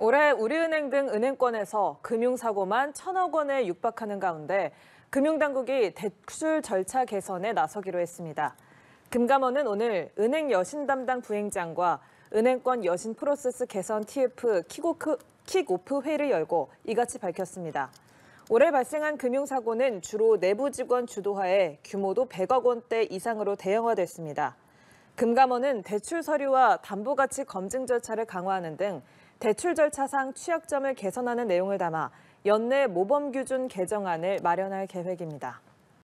올해 우리은행 등 은행권에서 금융사고만 천억 원에 육박하는 가운데 금융당국이 대출 절차 개선에 나서기로 했습니다. 금감원은 오늘 은행 여신 담당 부행장과 은행권 여신 프로세스 개선 TF 킥오프, 킥오프 회를 열고 이같이 밝혔습니다. 올해 발생한 금융사고는 주로 내부 직원 주도하에 규모도 100억 원대 이상으로 대형화됐습니다. 금감원은 대출 서류와 담보 가치 검증 절차를 강화하는 등 대출 절차상 취약점을 개선하는 내용을 담아 연내 모범 규준 개정안을 마련할 계획입니다.